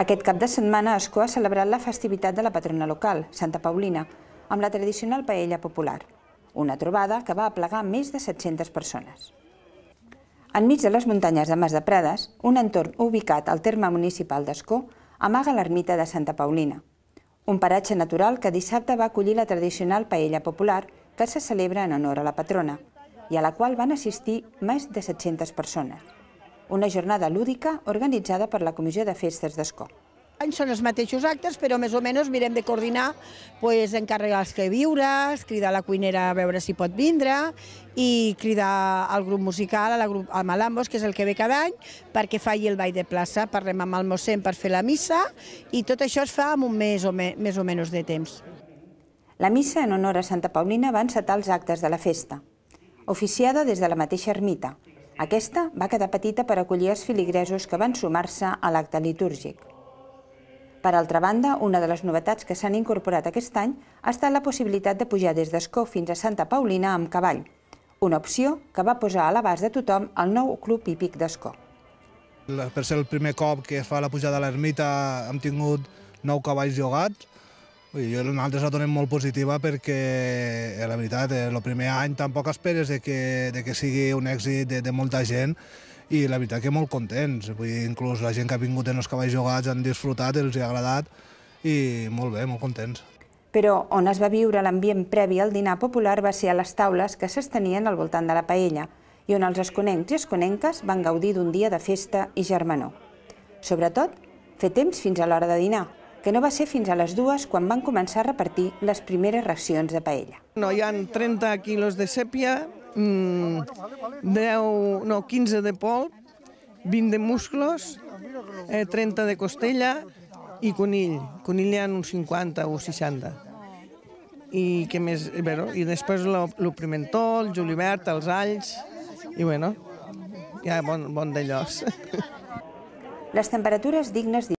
Aquest cap de setmana Escó ha celebrat la festivitat de la patrona local, Santa Paulina, amb la tradicional paella popular, una trobada que va aplegar més de 700 persones. Enmig de les muntanyes de Mas de Prades, un entorn ubicat al terme municipal d'Escó amaga l'ermita de Santa Paulina, un paratge natural que dissabte va acollir la tradicional paella popular que se celebra en honor a la patrona i a la qual van assistir més de 700 persones una jornada lúdica organitzada per la Comissió de Festes d'Escó. Anys són els mateixos actes, però més o menys mirem de coordinar pues, encarregar els que viures, cridar la cuinera a veure si pot vindre i cridar al grup musical, al grup, al Malambos, que és el que ve cada any, perquè faci el ball de plaça. Parlem amb el mossèn per fer la missa i tot això es fa amb un mes o, me, més o menys de temps. La missa en honor a Santa Paulina va encetar els actes de la festa, oficiada des de la mateixa ermita, aquesta va quedar petita per acollir els filigresos que van sumar-se a l'acte litúrgic. Per altra banda, una de les novetats que s'han incorporat aquest any ha estat la possibilitat de pujar des d'Escó fins a Santa Paulina amb cavall, una opció que va posar a l'abast de tothom el nou Club Hípic d'Escó. Per ser el primer cop que es fa la pujada a l'ermita hem tingut nou cavalls llogats, jo jo nosaltres la donem molt positiva perquè, eh, la veritat, eh, el primer any tampoc esperes de que, de que sigui un èxit de, de molta gent i la veritat que molt contents. Vull dir, inclús la gent que ha vingut en els cavalls jugats han disfrutat, els hi ha agradat i molt bé, molt contents. Però on es va viure l'ambient previ al dinar popular va ser a les taules que s'estenien al voltant de la paella i on els esconencs i esconenques van gaudir d'un dia de festa i germanor. Sobretot, fer temps fins a l'hora de dinar, que no va ser fins a les dues quan van començar a repartir les primeres racions de paella. No, hi han 30 quilos de sèpia, 10, mm, no, 15 de polp, 20 de musclos, eh, 30 de costella i conill. Conill hi ha uns 50 o 60. I, què més, bueno, i després el pimentó, el julivert, els alls, i bueno, ha bon, bon d'allòs. Les temperatures dignes